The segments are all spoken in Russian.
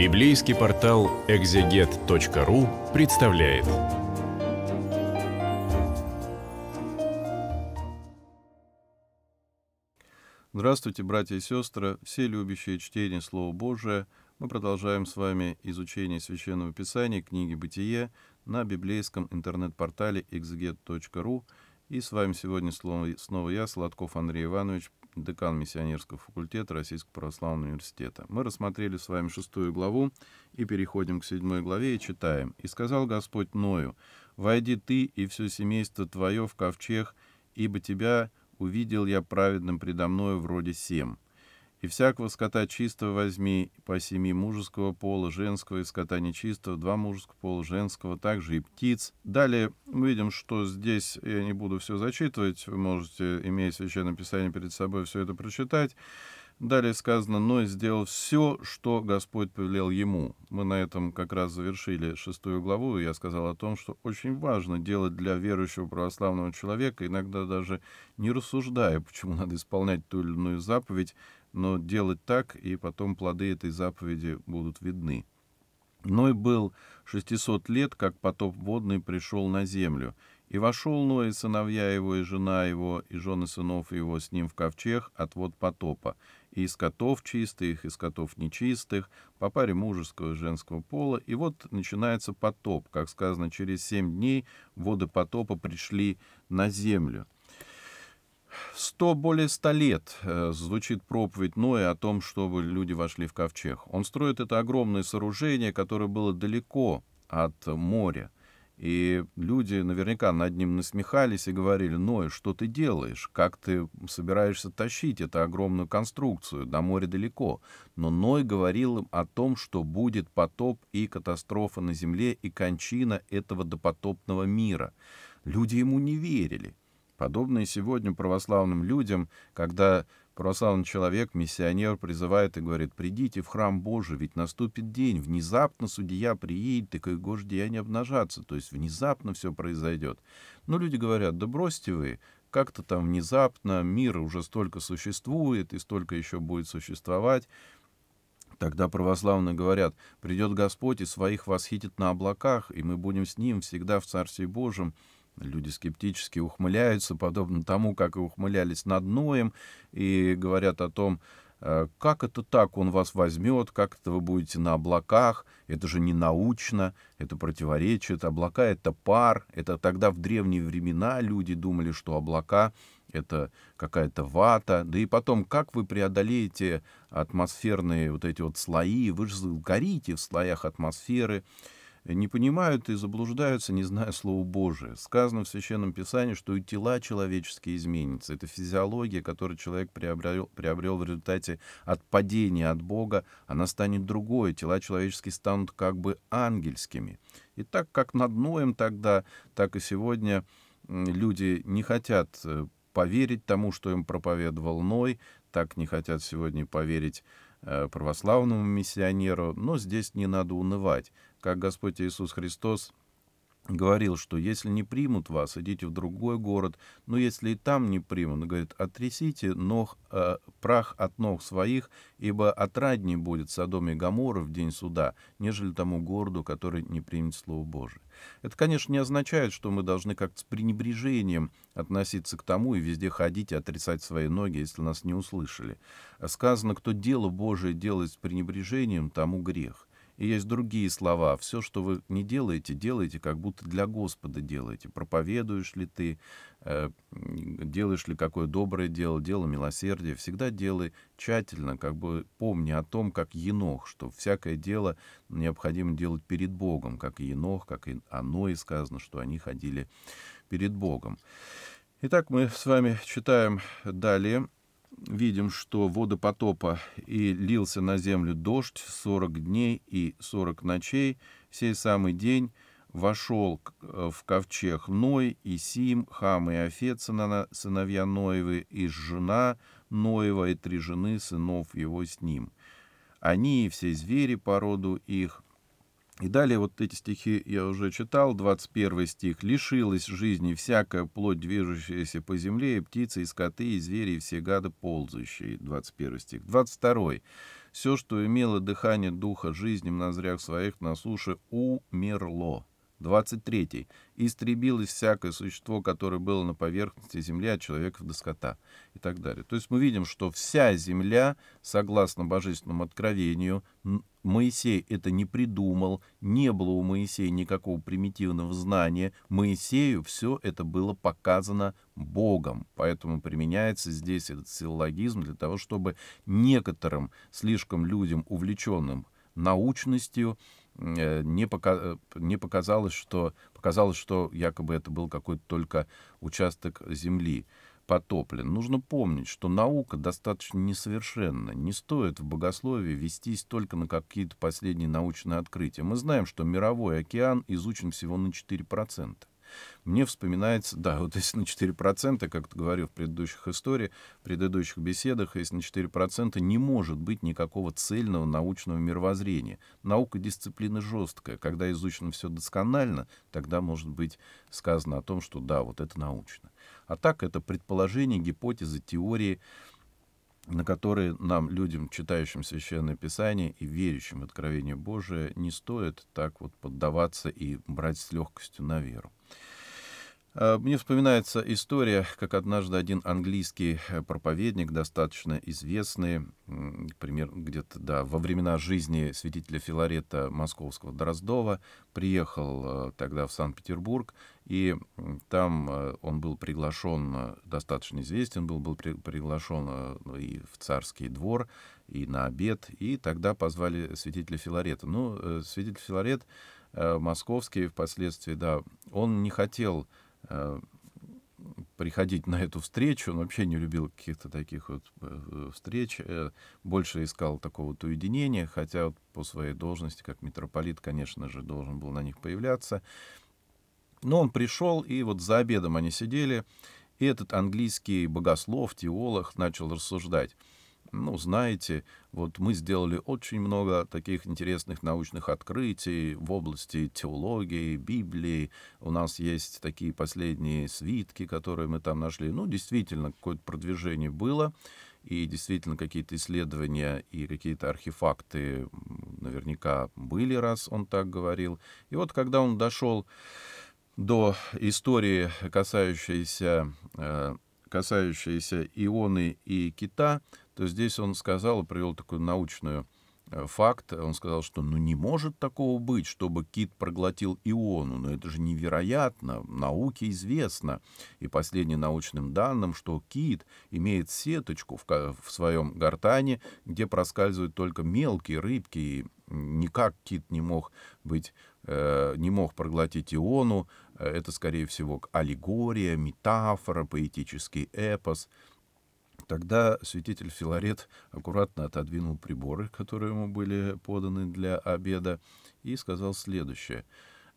Библейский портал экзегет.ру представляет. Здравствуйте, братья и сестры, все любящие чтение Слова Божия. Мы продолжаем с вами изучение Священного Писания, книги «Бытие» на библейском интернет-портале exeget.ru. И с вами сегодня снова я, Сладков Андрей Иванович, декан миссионерского факультета Российского православного университета. Мы рассмотрели с вами шестую главу и переходим к седьмой главе и читаем. «И сказал Господь Ною, «Войди ты и все семейство твое в ковчег, ибо тебя увидел я праведным предо мною вроде сем». И всякого скота чистого возьми по семи мужеского пола, женского, и скота нечистого, два мужеского пола, женского, также и птиц. Далее мы видим, что здесь я не буду все зачитывать, вы можете, имея Священное Писание перед собой, все это прочитать. Далее сказано, Ной сделал все, что Господь повелел ему. Мы на этом как раз завершили шестую главу, и я сказал о том, что очень важно делать для верующего православного человека, иногда даже не рассуждая, почему надо исполнять ту или иную заповедь, но делать так, и потом плоды этой заповеди будут видны. Ной был 600 лет, как потоп водный пришел на землю, и вошел Ной и сыновья его, и жена его, и жены сынов его с ним в ковчег от вод потопа, и из котов чистых, и из котов нечистых, по паре мужеского и женского пола. И вот начинается потоп, как сказано, через семь дней воды потопа пришли на землю сто более ста лет э, звучит проповедь Ноя о том, чтобы люди вошли в ковчег. Он строит это огромное сооружение, которое было далеко от моря. И люди наверняка над ним насмехались и говорили, Ной, что ты делаешь? Как ты собираешься тащить эту огромную конструкцию? До моря далеко. Но Ной говорил им о том, что будет потоп и катастрофа на земле, и кончина этого допотопного мира. Люди ему не верили подобные сегодня православным людям, когда православный человек, миссионер призывает и говорит, «Придите в храм Божий, ведь наступит день, внезапно судья приедет, и к его же деяния То есть внезапно все произойдет. Но ну, люди говорят, «Да бросьте вы, как-то там внезапно, мир уже столько существует и столько еще будет существовать». Тогда православные говорят, «Придет Господь и своих восхитит на облаках, и мы будем с Ним всегда в Царстве Божьем». Люди скептически ухмыляются, подобно тому, как и ухмылялись над Ноем, и говорят о том, э, как это так он вас возьмет, как это вы будете на облаках, это же не научно, это противоречит, облака — это пар, это тогда в древние времена люди думали, что облака — это какая-то вата, да и потом, как вы преодолеете атмосферные вот эти вот слои, вы же горите в слоях атмосферы, не понимают и заблуждаются, не зная Слова Божия. Сказано в Священном Писании, что и тела человеческие изменятся. Это физиология, которую человек приобрел, приобрел в результате отпадения от Бога, она станет другой. Тела человеческие станут как бы ангельскими. И так как над Ноем тогда, так и сегодня люди не хотят э, поверить тому, что им проповедовал Ной, так не хотят сегодня поверить э, православному миссионеру, но здесь не надо унывать как Господь Иисус Христос говорил, что если не примут вас, идите в другой город, но если и там не примут, говорит, отрясите ног, э, прах от ног своих, ибо отрадней будет Содом и Гамора в день суда, нежели тому городу, который не примет Слово Божие. Это, конечно, не означает, что мы должны как-то с пренебрежением относиться к тому и везде ходить и отрицать свои ноги, если нас не услышали. Сказано, кто дело Божие делает с пренебрежением, тому грех. И есть другие слова. Все, что вы не делаете, делаете, как будто для Господа делаете. Проповедуешь ли ты, э, делаешь ли какое доброе дело, дело милосердия. Всегда делай тщательно, как бы помни о том, как Енох, что всякое дело необходимо делать перед Богом, как и Енох, как и оно и сказано, что они ходили перед Богом. Итак, мы с вами читаем далее видим, что водопотопа и лился на землю дождь 40 дней и 40 ночей. Сей самый день вошел э, в ковчег Ной и Сим, Хам и Афет, сыновья Ноевы, и жена Ноева, и три жены сынов его с ним. Они и все звери по роду их – и далее вот эти стихи я уже читал. 21 стих. «Лишилась жизни всякая плоть, движущаяся по земле, и птицы, и скоты, и звери, и все гады ползающие». 21 стих. 22. «Все, что имело дыхание духа жизни в ноздрях своих на суше, умерло». 23. «Истребилось всякое существо, которое было на поверхности земли от человека до скота» и так далее. То есть мы видим, что вся земля, согласно божественному откровению, Моисей это не придумал, не было у Моисея никакого примитивного знания. Моисею все это было показано Богом, поэтому применяется здесь этот силлогизм для того, чтобы некоторым слишком людям, увлеченным научностью, Э, не, пока, э, не показалось, что показалось, что якобы это был какой-то только участок земли потоплен. Нужно помнить, что наука достаточно несовершенна. Не стоит в богословии вестись только на какие-то последние научные открытия. Мы знаем, что мировой океан изучен всего на 4% мне вспоминается, да, вот если на 4%, как ты говорил в предыдущих историях, в предыдущих беседах, если на 4% не может быть никакого цельного научного мировоззрения. Наука дисциплина жесткая. Когда изучено все досконально, тогда может быть сказано о том, что да, вот это научно. А так это предположения, гипотезы, теории, на которые нам, людям, читающим Священное Писание и верящим в Откровение Божие, не стоит так вот поддаваться и брать с легкостью на веру. Э, мне вспоминается история, как однажды один английский э, проповедник, достаточно известный, пример где-то да, во времена жизни святителя Филарета Московского Дроздова, приехал э, тогда в Санкт-Петербург, и там он был приглашен, достаточно известен был, был приглашен ну, и в царский двор, и на обед, и тогда позвали святителя Филарета. Ну, святитель Филарет московский впоследствии, да, он не хотел приходить на эту встречу. Он вообще не любил каких-то таких вот э, встреч. Э, больше искал такого вот уединения, хотя вот по своей должности, как митрополит, конечно же, должен был на них появляться. Но он пришел, и вот за обедом они сидели, и этот английский богослов, теолог начал рассуждать — ну, знаете, вот мы сделали очень много таких интересных научных открытий в области теологии, Библии. У нас есть такие последние свитки, которые мы там нашли. Ну, действительно, какое-то продвижение было, и действительно какие-то исследования и какие-то архефакты наверняка были, раз он так говорил. И вот когда он дошел до истории, касающейся, э, касающейся Ионы и Кита, то здесь он сказал и привел такую научную э, факт. Он сказал, что ну не может такого быть, чтобы кит проглотил иону. Но это же невероятно, науке известно. И последним научным данным, что кит имеет сеточку в, в своем гортане, где проскальзывают только мелкие рыбки. И никак кит не мог быть, э, не мог проглотить иону. Э, это, скорее всего, аллегория, метафора, поэтический эпос — Тогда святитель Филарет аккуратно отодвинул приборы, которые ему были поданы для обеда, и сказал следующее.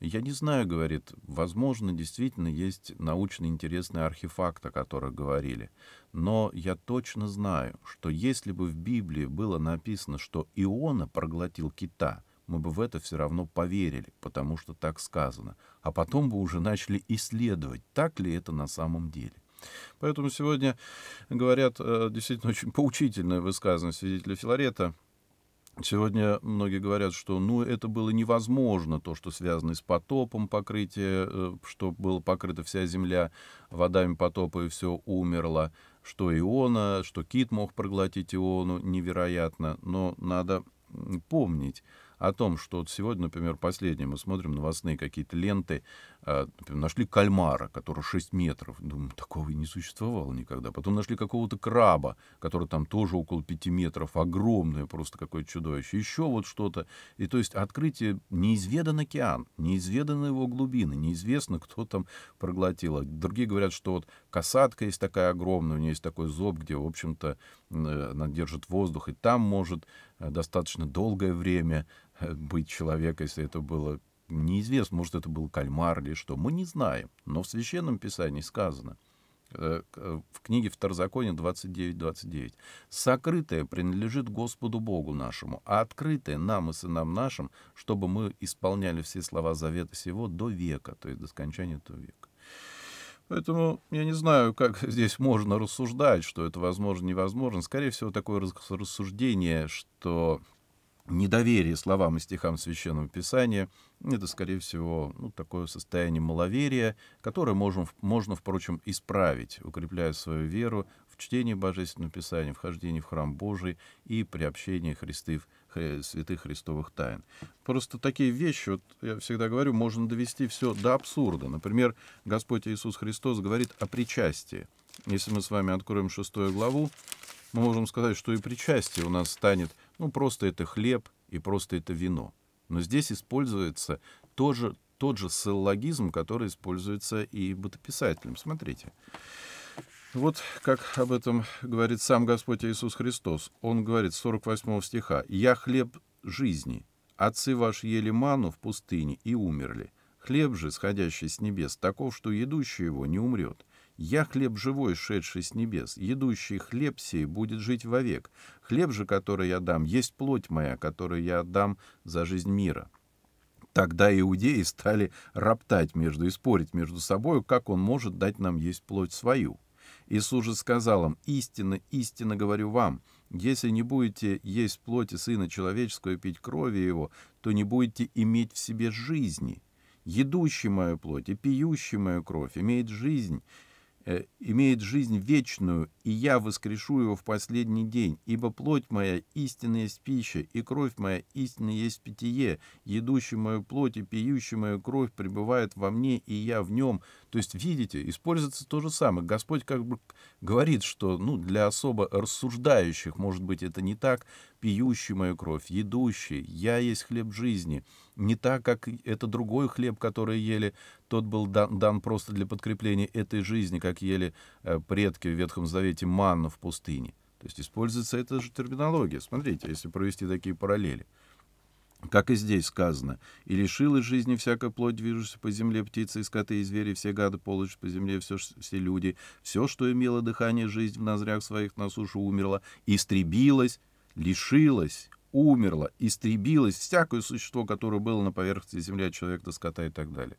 «Я не знаю, — говорит, — возможно, действительно есть научно интересные архефакт, о которых говорили, но я точно знаю, что если бы в Библии было написано, что Иона проглотил кита, мы бы в это все равно поверили, потому что так сказано, а потом бы уже начали исследовать, так ли это на самом деле. Поэтому сегодня говорят э, действительно очень поучительное высказывание свидетеля Филарета. Сегодня многие говорят, что ну, это было невозможно, то, что связано с потопом покрытие, э, что была покрыта вся земля водами потопа и все умерло, что Иона, э, что кит мог проглотить Иону, невероятно. Но надо помнить о том, что вот сегодня, например, последнее, мы смотрим новостные какие-то ленты, э, например, нашли кальмара, который 6 метров. Думаю, такого и не существовало никогда. Потом нашли какого-то краба, который там тоже около 5 метров, огромное просто какое-то чудовище. Еще вот что-то. И то есть открытие неизведан океан, неизведаны его глубины, неизвестно, кто там проглотил. А другие говорят, что вот касатка есть такая огромная, у нее есть такой зоб, где, в общем-то, э, она держит воздух, и там может Э, достаточно долгое время э, быть человеком, если это было неизвестно, может, это был кальмар или что, мы не знаем. Но в Священном Писании сказано, э, в книге Второзакония 29.29. «Сокрытое принадлежит Господу Богу нашему, а открытое нам и сынам нашим, чтобы мы исполняли все слова завета сего до века, то есть до скончания этого века». Поэтому я не знаю, как здесь можно рассуждать, что это возможно, невозможно. Скорее всего, такое рассуждение, что недоверие словам и стихам Священного Писания — это, скорее всего, ну, такое состояние маловерия, которое можем, можно, впрочем, исправить, укрепляя свою веру в чтении Божественного Писания, вхождении в храм Божий и приобщении Христов, святых христовых тайн. Просто такие вещи, вот я всегда говорю, можно довести все до абсурда. Например, Господь Иисус Христос говорит о причастии. Если мы с вами откроем шестую главу, мы можем сказать, что и причастие у нас станет, ну, просто это хлеб и просто это вино. Но здесь используется тоже тот же силлогизм, который используется и бытописателем. Смотрите. Вот как об этом говорит сам Господь Иисус Христос. Он говорит 48 стиха. «Я хлеб жизни. Отцы ваши ели ману в пустыне и умерли. Хлеб же, сходящий с небес, таков, что едущий его не умрет. Я хлеб живой, шедший с небес. Едущий хлеб сей будет жить вовек. Хлеб же, который я дам, есть плоть моя, которую я отдам за жизнь мира». Тогда иудеи стали роптать между и спорить между собой, как он может дать нам есть плоть свою. Иисус же сказал им, «Истинно, истинно говорю вам, если не будете есть плоти Сына Человеческого и пить крови Его, то не будете иметь в себе жизни. Едущий мою плоть и пьющий мою кровь имеет жизнь, Э, имеет жизнь вечную и я воскрешу его в последний день, ибо плоть моя истинно есть пища, и кровь моя истинно есть питье, едущий мою плоть и пьющий мою кровь пребывает во мне, и я в нем». То есть, видите, используется то же самое. Господь как бы говорит, что ну, для особо рассуждающих, может быть, это не так, «пьющий мою кровь, едущий, я есть хлеб жизни». Не так, как это другой хлеб, который ели, тот был дан, дан просто для подкрепления этой жизни, как ели э, предки в Ветхом Завете получаете манну в пустыне. То есть используется эта же терминология. Смотрите, если провести такие параллели. Как и здесь сказано, «И лишилась жизни всякая плоть, движущаяся по земле, птицы, и скоты, и звери, все гады, полочь по земле, все, все люди, все, что имело дыхание, жизнь в ноздрях своих на сушу умерло, истребилась, лишилась, умерла, истребилась всякое существо, которое было на поверхности земли, человек до скота и так далее».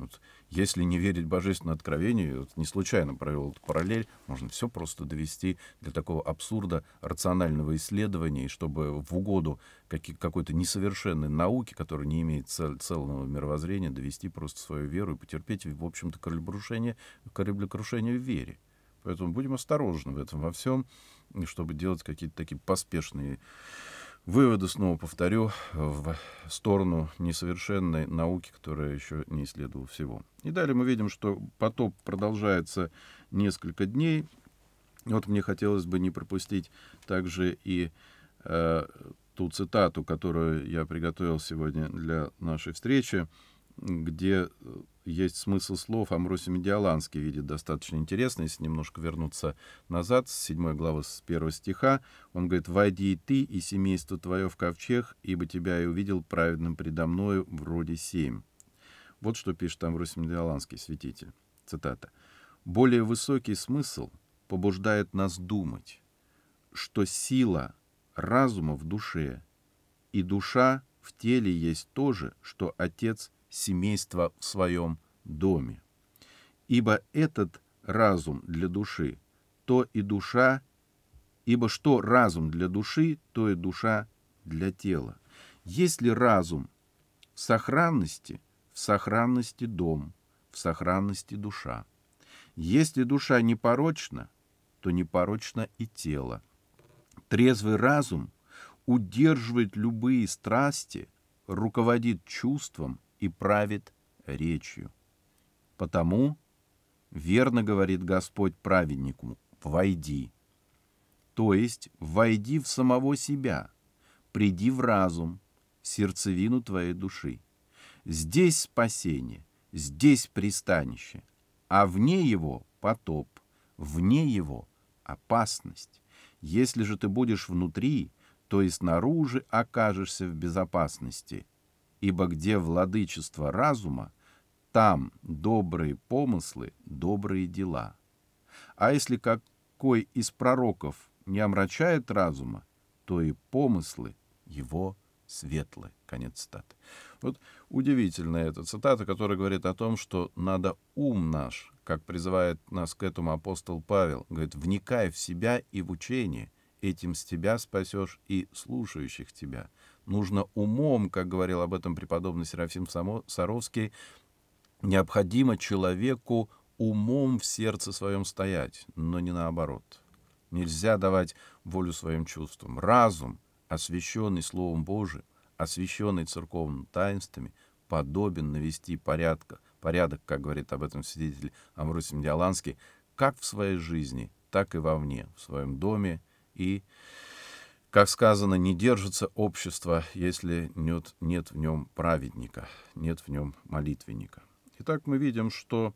Вот, если не верить божественному откровению, вот не случайно провел эту параллель, можно все просто довести для такого абсурда рационального исследования, и чтобы в угоду какой-то несовершенной науки, которая не имеет цель целого мировоззрения, довести просто свою веру и потерпеть, в общем-то, кораблекрушение, кораблекрушение в вере. Поэтому будем осторожны в этом во всем, чтобы делать какие-то такие поспешные Выводы, снова повторю, в сторону несовершенной науки, которая еще не исследовала всего. И далее мы видим, что потоп продолжается несколько дней. Вот мне хотелось бы не пропустить также и э, ту цитату, которую я приготовил сегодня для нашей встречи где э, есть смысл слов, Амросий Медиаланский видит достаточно интересно, если немножко вернуться назад, с 7 главы, с 1 стиха, он говорит, «Войди и ты, и семейство твое в ковчег, ибо тебя и увидел праведным предо мною вроде семь». Вот что пишет Амросий Медиаланский, святитель. Цитата. «Более высокий смысл побуждает нас думать, что сила разума в душе и душа в теле есть то же, что Отец – семейства в своем доме. Ибо этот разум для души, то и душа, ибо что разум для души, то и душа для тела. Если разум в сохранности, в сохранности дом, в сохранности душа. Если душа непорочна, то непорочно и тело. Трезвый разум удерживает любые страсти, руководит чувством и правит речью. Потому верно говорит Господь праведнику «войди». То есть войди в самого себя, приди в разум, сердцевину твоей души. Здесь спасение, здесь пристанище, а вне его потоп, вне его опасность. Если же ты будешь внутри, то и снаружи окажешься в безопасности – ибо где владычество разума, там добрые помыслы, добрые дела. А если какой из пророков не омрачает разума, то и помыслы его светлы. Конец цитаты. Вот удивительная эта цитата, которая говорит о том, что надо ум наш, как призывает нас к этому апостол Павел, говорит, вникай в себя и в учение, этим с тебя спасешь и слушающих тебя нужно умом, как говорил об этом преподобный Серафим Саровский, необходимо человеку умом в сердце своем стоять, но не наоборот. Нельзя давать волю своим чувствам. Разум, освященный Словом Божиим, освященный церковными таинствами, подобен навести порядка, порядок, как говорит об этом свидетель Амрусий Диаланский, как в своей жизни, так и вовне, в своем доме и как сказано, не держится общество, если нет, нет в нем праведника, нет в нем молитвенника. Итак, мы видим, что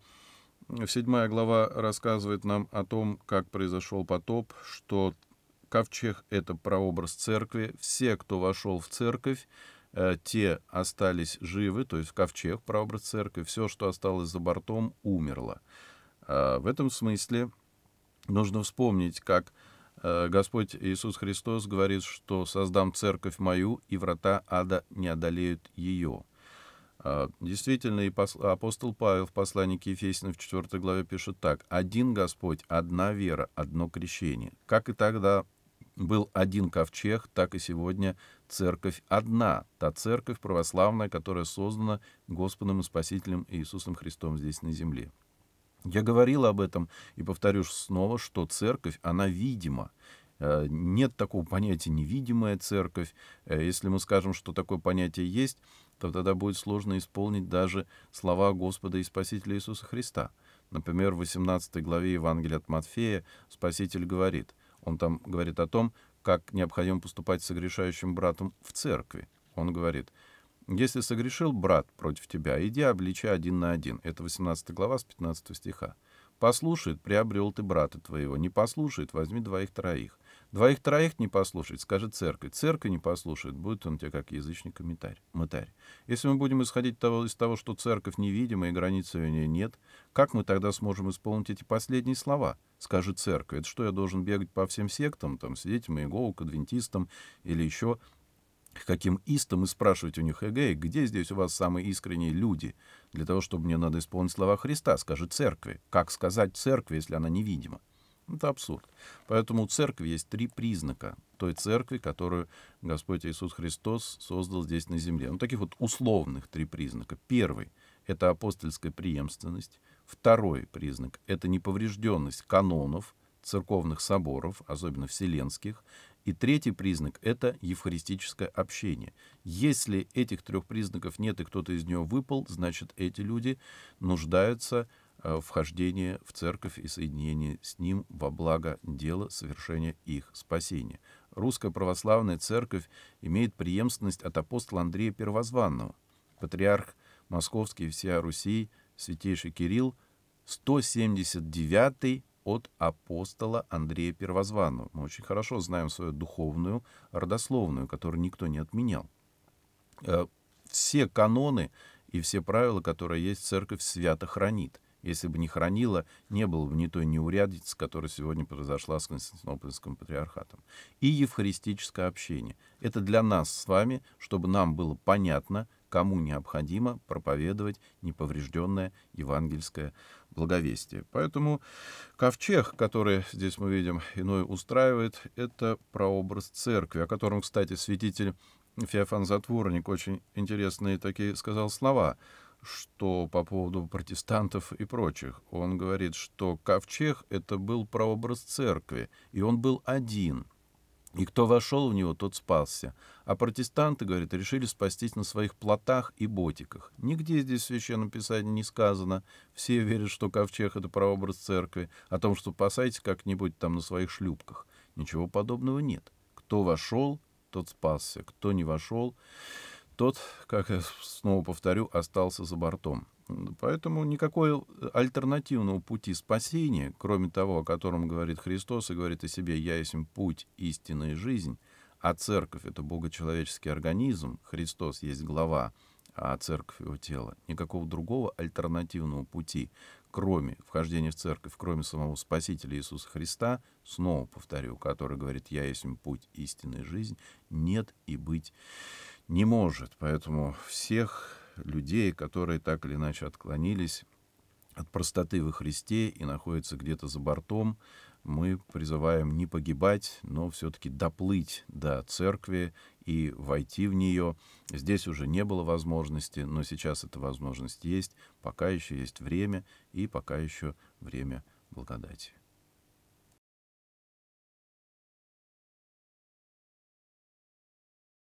седьмая глава рассказывает нам о том, как произошел потоп, что ковчег — это прообраз церкви. Все, кто вошел в церковь, э, те остались живы, то есть ковчег, прообраз церкви. Все, что осталось за бортом, умерло. Э, в этом смысле нужно вспомнить, как Э, Господь Иисус Христос говорит, что «создам церковь мою, и врата ада не одолеют ее». Э, действительно, и апостол Павел в послании к Ефесиным в 4 главе пишет так. «Один Господь, одна вера, одно крещение». Как и тогда был один ковчег, так и сегодня церковь одна, та церковь православная, которая создана Господом и Спасителем Иисусом Христом здесь на земле. Я говорил об этом и повторю снова, что церковь, она видима. Э, нет такого понятия невидимая церковь. Э, если мы скажем, что такое понятие есть, то тогда будет сложно исполнить даже слова Господа и Спасителя Иисуса Христа. Например, в 18 главе Евангелия от Матфея Спаситель говорит, он там говорит о том, как необходимо поступать с согрешающим братом в церкви. Он говорит, если согрешил брат против тебя, иди обличи один на один. Это 18 глава с 15 стиха. Послушает, приобрел ты брата твоего. Не послушает, возьми двоих-троих. Двоих-троих не послушает, скажет церковь. Церковь не послушает, будет он тебе как язычник и мытарь. Если мы будем исходить того, из того, что церковь невидима и границы у нее нет, как мы тогда сможем исполнить эти последние слова? Скажет церковь. Это что, я должен бегать по всем сектам, там, свидетелям моего к адвентистам или еще к каким истам и спрашивать у них, эгей, где здесь у вас самые искренние люди? Для того, чтобы мне надо исполнить слова Христа, скажи церкви. Как сказать церкви, если она невидима? Это абсурд. Поэтому у церкви есть три признака той церкви, которую Господь Иисус Христос создал здесь на земле. Ну, таких вот условных три признака. Первый — это апостольская преемственность. Второй признак — это неповрежденность канонов, церковных соборов, особенно вселенских. И третий признак – это евхаристическое общение. Если этих трех признаков нет и кто-то из него выпал, значит, эти люди нуждаются э, в хождении в церковь и соединении с ним во благо дела совершения их спасения. Русская православная церковь имеет преемственность от апостола Андрея Первозванного. Патриарх Московский и всея Руси, святейший Кирилл, 179 от апостола Андрея Первозванного. Мы очень хорошо знаем свою духовную, родословную, которую никто не отменял. Э, все каноны и все правила, которые есть, церковь свято хранит. Если бы не хранила, не было бы ни той неурядицы, которая сегодня произошла с Константинопольским патриархатом. И евхаристическое общение. Это для нас с вами, чтобы нам было понятно, кому необходимо проповедовать неповрежденное евангельское благовестие. Поэтому ковчег, который здесь мы видим, иной устраивает, это прообраз церкви, о котором, кстати, святитель Феофан Затворник очень интересные такие сказал слова, что по поводу протестантов и прочих. Он говорит, что ковчег — это был прообраз церкви, и он был один — и кто вошел в него, тот спасся. А протестанты, говорит, решили спастись на своих плотах и ботиках. Нигде здесь в Священном Писании не сказано. Все верят, что ковчег — это прообраз церкви, о том, что спасайтесь как-нибудь там на своих шлюпках. Ничего подобного нет. Кто вошел, тот спасся. Кто не вошел тот, как я снова повторю, остался за бортом. Поэтому никакого э, альтернативного пути спасения, кроме того, о котором говорит Христос и говорит о себе «Я есть путь, истина и жизнь», а церковь — это богочеловеческий организм, Христос есть глава, а церковь — его тело. Никакого другого альтернативного пути, кроме вхождения в церковь, кроме самого Спасителя Иисуса Христа, снова повторю, который говорит «Я есть путь, истина и жизнь», нет и быть не может. Поэтому всех людей, которые так или иначе отклонились от простоты во Христе и находятся где-то за бортом, мы призываем не погибать, но все-таки доплыть до церкви и войти в нее. Здесь уже не было возможности, но сейчас эта возможность есть, пока еще есть время и пока еще время благодати.